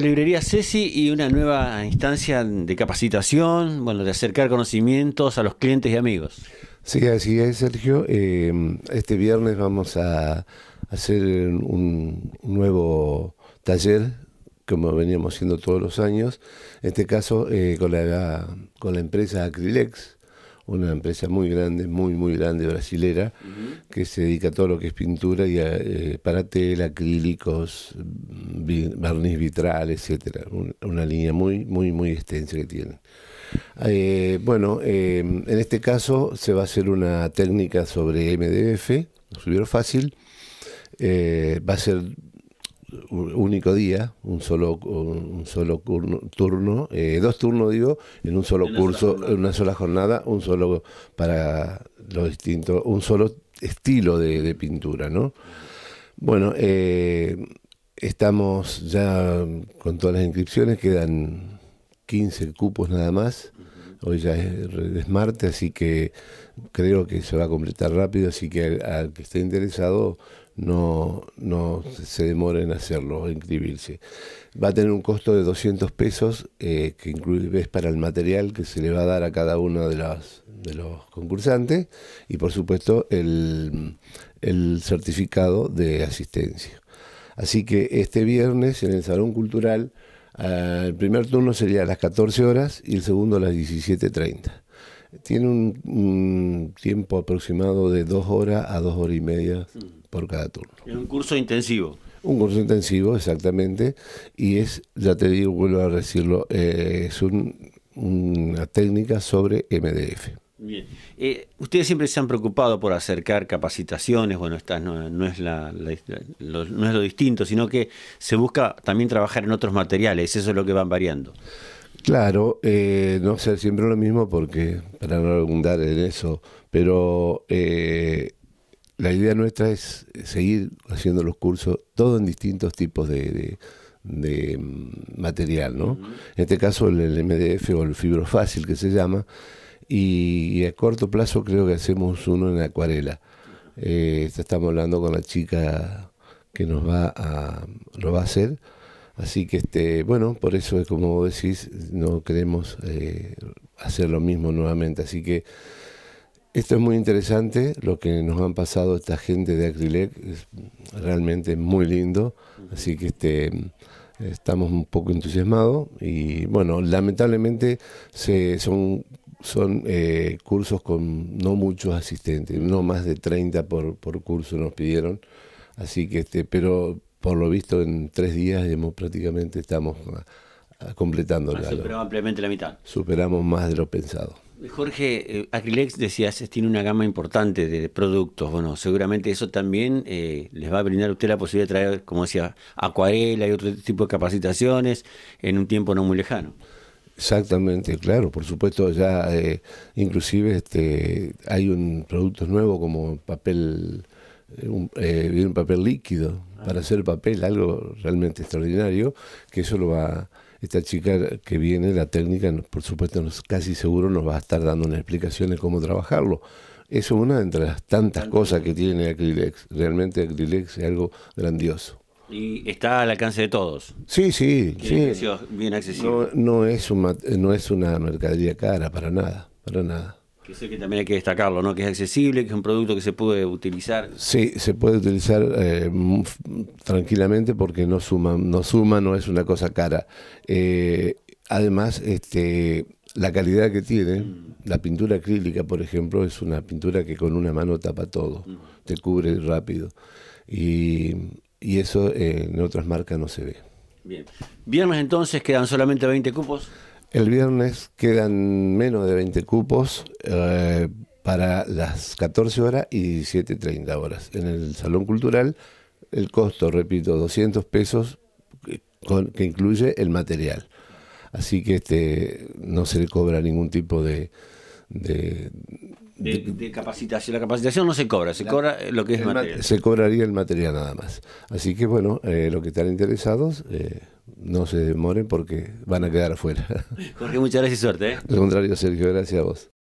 Librería Ceci y una nueva instancia de capacitación, bueno, de acercar conocimientos a los clientes y amigos. Sí, así es, Sergio. Eh, este viernes vamos a hacer un nuevo taller, como veníamos haciendo todos los años, en este caso eh, con, la, con la empresa Acrilex una empresa muy grande, muy, muy grande brasilera, que se dedica a todo lo que es pintura y a, eh, acrílicos, barniz vitral, etcétera. una línea muy, muy, muy extensa que tiene. Eh, bueno, em, en este caso se va a hacer una técnica sobre MDF, subieron fácil. Eh, va a ser único día, un solo, un solo turno, eh, dos turnos digo, en un solo curso, en una sola jornada, un solo para los distintos, un solo estilo de, pintura, ¿no? Bueno, eh, estamos ya con todas las inscripciones, quedan 15 cupos nada más. Hoy ya es, martes, así que creo que se va a completar rápido, así que al que esté interesado no, no se demoren en hacerlo, inscribirse. Va a tener un costo de 200 pesos, eh, que incluye es para el material que se le va a dar a cada uno de los, de los concursantes y por supuesto el, el certificado de asistencia. Así que este viernes en el Salón Cultural, eh, el primer turno sería a las 14 horas y el segundo a las 17.30 tiene un, tiempo aproximado de dos horas a dos horas y media por cada turno. Es un curso intensivo. Un curso intensivo, exactamente. Y es, ya te digo, vuelvo a decirlo, eh, es una técnica sobre MDF. Bien. Eh, ustedes siempre se han preocupado por acercar capacitaciones, bueno, esta no, es no es lo distinto, sino que se busca también trabajar en otros materiales, eso es lo que van variando. Claro, eh, no ser siempre lo mismo porque, para no abundar en eso, pero eh, la idea nuestra es seguir haciendo los cursos, todo en distintos tipos de, mm, material, ¿no? En este caso el, MDF o el fácil que se llama, y, a corto plazo creo que hacemos uno en acuarela. Eh, estamos hablando con la chica que nos va a, lo va a hacer Así que, este, bueno, por eso, es como decís, no queremos eh, hacer lo mismo nuevamente. Así que esto es muy interesante, lo que nos han pasado esta gente de Acrilec, es realmente muy lindo. Así que este, estamos un poco entusiasmados y, bueno, lamentablemente se, son, son eh, cursos con no muchos asistentes, no más de 30 por, curso nos pidieron. Así que, este, pero por lo visto en tres días hemos, prácticamente estamos completando ah, la Superamos ampliamente la mitad. Superamos más de lo pensado. Jorge, eh, Acrilex decías, tiene una gama importante de productos. Bueno, seguramente eso también eh, les va a brindar a usted la posibilidad de traer, como decía, acuarela y otro tipo de capacitaciones en un tiempo no muy lejano. Exactamente, claro, por supuesto, ya eh, inclusive este, hay un producto nuevo como papel, un, un papel líquido, para hacer papel, algo realmente extraordinario, que eso lo va, esta chica que viene, la técnica, por supuesto, nos, casi seguro nos va a estar dando una explicación de cómo trabajarlo. Eso es una de las tantas cosas que tiene Acrilex, Realmente Acrilex es algo grandioso. Y está al alcance de todos. Sí, sí, sí. Bien accesible. No, es no es una mercadería cara, para nada, para nada. Que sé que también hay que destacarlo, ¿no? Que es accesible, que es un producto que se puede utilizar. Sí, se puede utilizar eh, tranquilamente porque no suma, no suma, no es una cosa cara. Eh, además, este la calidad que tiene, la pintura acrílica, por ejemplo, es una pintura que con una mano tapa todo, mm. te cubre rápido. Y, eso eh, en otras marcas no se ve. Bien. Viernes entonces quedan solamente 20 cupos. El viernes quedan menos de 20 cupos eh, para las 14 horas y 17.30 horas. En el Salón Cultural, el costo, repito, 200 pesos que incluye el material. Así que este no se le cobra ningún tipo de, de capacitación. La capacitación no se cobra, se cobra lo que es material. Se cobraría el material nada más. Así que bueno, eh, los que están interesados, eh, no se demoren porque van a quedar afuera. Jorge, muchas gracias y suerte. ¿eh? Lo contrario, Sergio, gracias a vos.